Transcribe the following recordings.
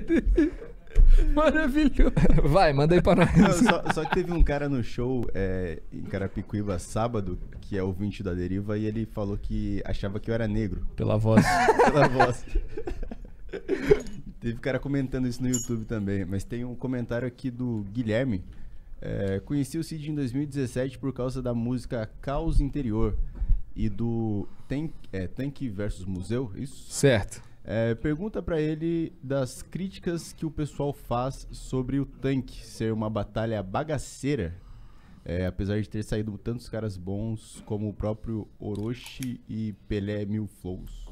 Maravilhoso. Vai, manda aí pra nós. Não, só, só, que teve um cara no show é, em Carapicuíba sábado, que é ouvinte da deriva, e ele falou que achava que eu era negro. Pela voz. Pela voz. teve cara comentando isso no YouTube também, mas tem um comentário aqui do Guilherme. É, conheci o Cid em 2017 por causa da música Caos Interior e do Tank, é, Tank versus Museu, isso? Certo. É, pergunta para ele das críticas que o pessoal faz sobre o tanque ser uma batalha bagaceira, é, apesar de ter saído tantos caras bons como o próprio Orochi e Pelé Mil Flows.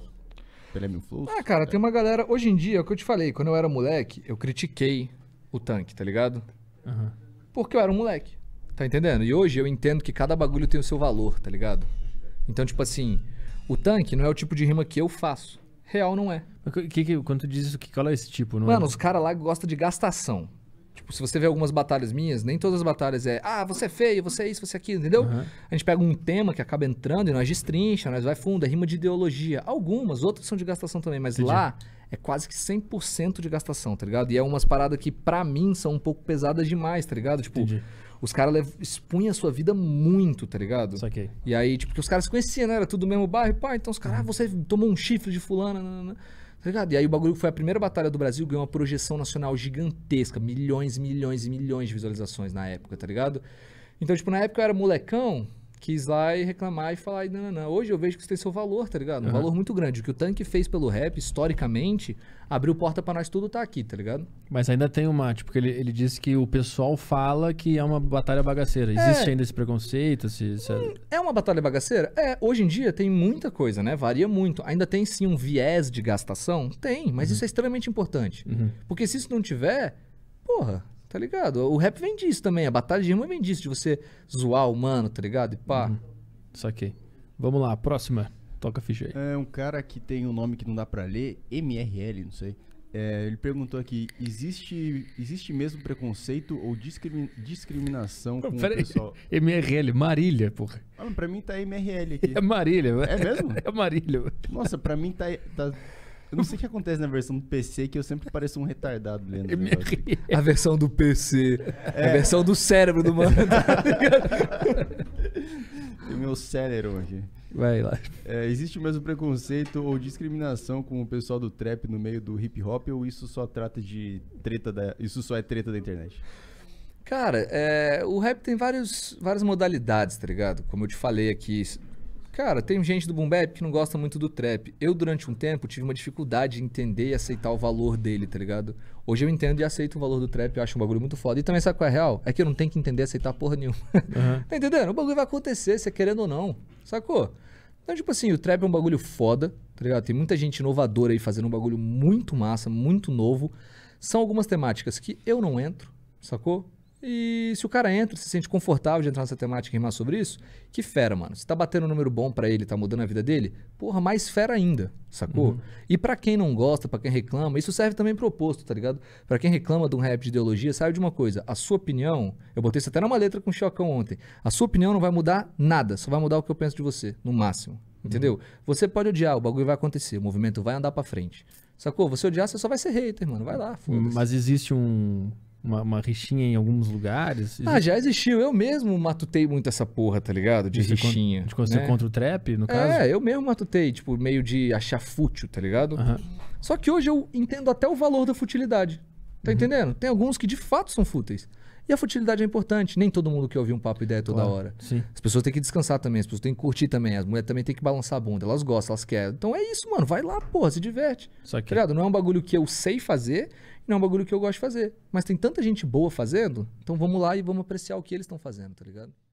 Pelé Mil Flows? Ah, cara, é. tem uma galera. Hoje em dia, é o que eu te falei, quando eu era moleque, eu critiquei o tanque, tá ligado? Uhum. Porque eu era um moleque, tá entendendo? E hoje eu entendo que cada bagulho tem o seu valor, tá ligado? Então, tipo assim, o tanque não é o tipo de rima que eu faço. Real não é. Que, que, quando tu diz isso, que qual é esse tipo? Não é? Mano, é? os caras lá gostam de gastação. Tipo, se você vê algumas batalhas minhas, nem todas as batalhas é, ah, você é feio, você é isso, você é aquilo, entendeu? Uhum. A gente pega um tema que acaba entrando e nós destrincha, nós vai fundo, é rima de ideologia. Algumas, outras são de gastação também, mas Entendi. lá é quase que 100% de gastação, tá ligado? E é umas paradas que para mim são um pouco pesadas demais, tá ligado? Tipo, Entendi. os caras expunham a sua vida muito, tá ligado? Saquei. E aí, tipo, que os caras se conheciam, né? Era tudo do mesmo bairro, pá, então os caras, ah, você tomou um chifre de fulana, nanana. Tá ligado? E aí o bagulho foi a primeira batalha do Brasil, ganhou uma projeção nacional gigantesca, milhões, milhões e milhões de visualizações na época, tá ligado? Então, tipo, na época eu era molecão, quis lá e reclamar e falar, não, não, não. Hoje eu vejo que isso tem seu valor, tá ligado? Um uhum. valor muito grande. O que o tanque fez pelo rap, historicamente, abriu porta para nós tudo tá aqui, tá ligado? Mas ainda tem uma, tipo, porque ele, ele disse que o pessoal fala que é uma batalha bagaceira. É. Existe ainda esse preconceito? Se, se... Hum, é uma batalha bagaceira? É, hoje em dia tem muita coisa, né? Varia muito. Ainda tem sim um viés de gastação? Tem, mas uhum. isso é extremamente importante. Uhum. Porque se isso não tiver, porra, Tá ligado? O rap vem disso também, a batalha de rima vem disso, de você zoar o mano, tá ligado? E pá. Uhum. que Vamos lá, próxima. Toca a ficha aí. É um cara que tem um nome que não dá pra ler, MRL, não sei. É, ele perguntou aqui: existe, existe mesmo preconceito ou discrimi discriminação com Pera o pessoal? Aí. MRL, Marília, porra. Ah, pra mim tá MRL aqui. É Marília, né? É mesmo? É Marília. Nossa, pra mim tá, tá eu não sei o que acontece na versão do PC que eu sempre pareço um retardado lendo. É a versão do PC. É. A versão do cérebro do mano. Tem tá meu cérebro aqui. Vai lá. É, existe o mesmo preconceito ou discriminação com o pessoal do trap no meio do hip hop ou isso só trata de treta da. Isso só é treta da internet? Cara, é, o rap tem vários, várias modalidades, tá ligado? Como eu te falei aqui, Cara, tem gente do boom que não gosta muito do trap. Eu, durante um tempo, tive uma dificuldade de entender e aceitar o valor dele, tá ligado? Hoje eu entendo e aceito o valor do trap, eu acho um bagulho muito foda. E também sabe qual é a real? É que eu não tenho que entender e aceitar porra nenhuma. Uhum. tá entendendo? O bagulho vai acontecer, se é querendo ou não, sacou? Então, tipo assim, o trap é um bagulho foda, tá ligado? Tem muita gente inovadora aí fazendo um bagulho muito massa, muito novo. São algumas temáticas que eu não entro, sacou? E se o cara entra, se sente confortável de entrar nessa temática e rimar sobre isso, que fera, mano. Se tá batendo um número bom para ele, tá mudando a vida dele, porra, mais fera ainda, sacou? Uhum. E para quem não gosta, para quem reclama, isso serve também proposto, tá ligado? Para quem reclama de um rap de ideologia, sabe de uma coisa, a sua opinião, eu botei isso até numa letra com o Chocão ontem, a sua opinião não vai mudar nada, só vai mudar o que eu penso de você, no máximo, uhum. entendeu? Você pode odiar, o bagulho vai acontecer, o movimento vai andar para frente. Sacou? Você odiar, você só vai ser hater, mano. Vai lá, uhum, foda-se. Mas existe um uma, uma rixinha em alguns lugares. Ah, já existiu. Eu mesmo matutei muito essa porra, tá ligado? De, de rixinha. De quando né? contra o trap, no caso? É, eu mesmo matutei, tipo, meio de achar fútil, tá ligado? Uhum. Só que hoje eu entendo até o valor da futilidade. Tá uhum. entendendo? Tem alguns que de fato são fúteis. E a futilidade é importante. Nem todo mundo que ouvir um papo ideia toda claro, hora. Sim. As pessoas têm que descansar também, as pessoas têm que curtir também. As mulheres também têm que balançar a bunda. Elas gostam, elas querem. Então é isso, mano. Vai lá, porra, se diverte. Só que... Tá Não é um bagulho que eu sei fazer, não é um bagulho que eu gosto de fazer. Mas tem tanta gente boa fazendo, então vamos lá e vamos apreciar o que eles estão fazendo, tá ligado?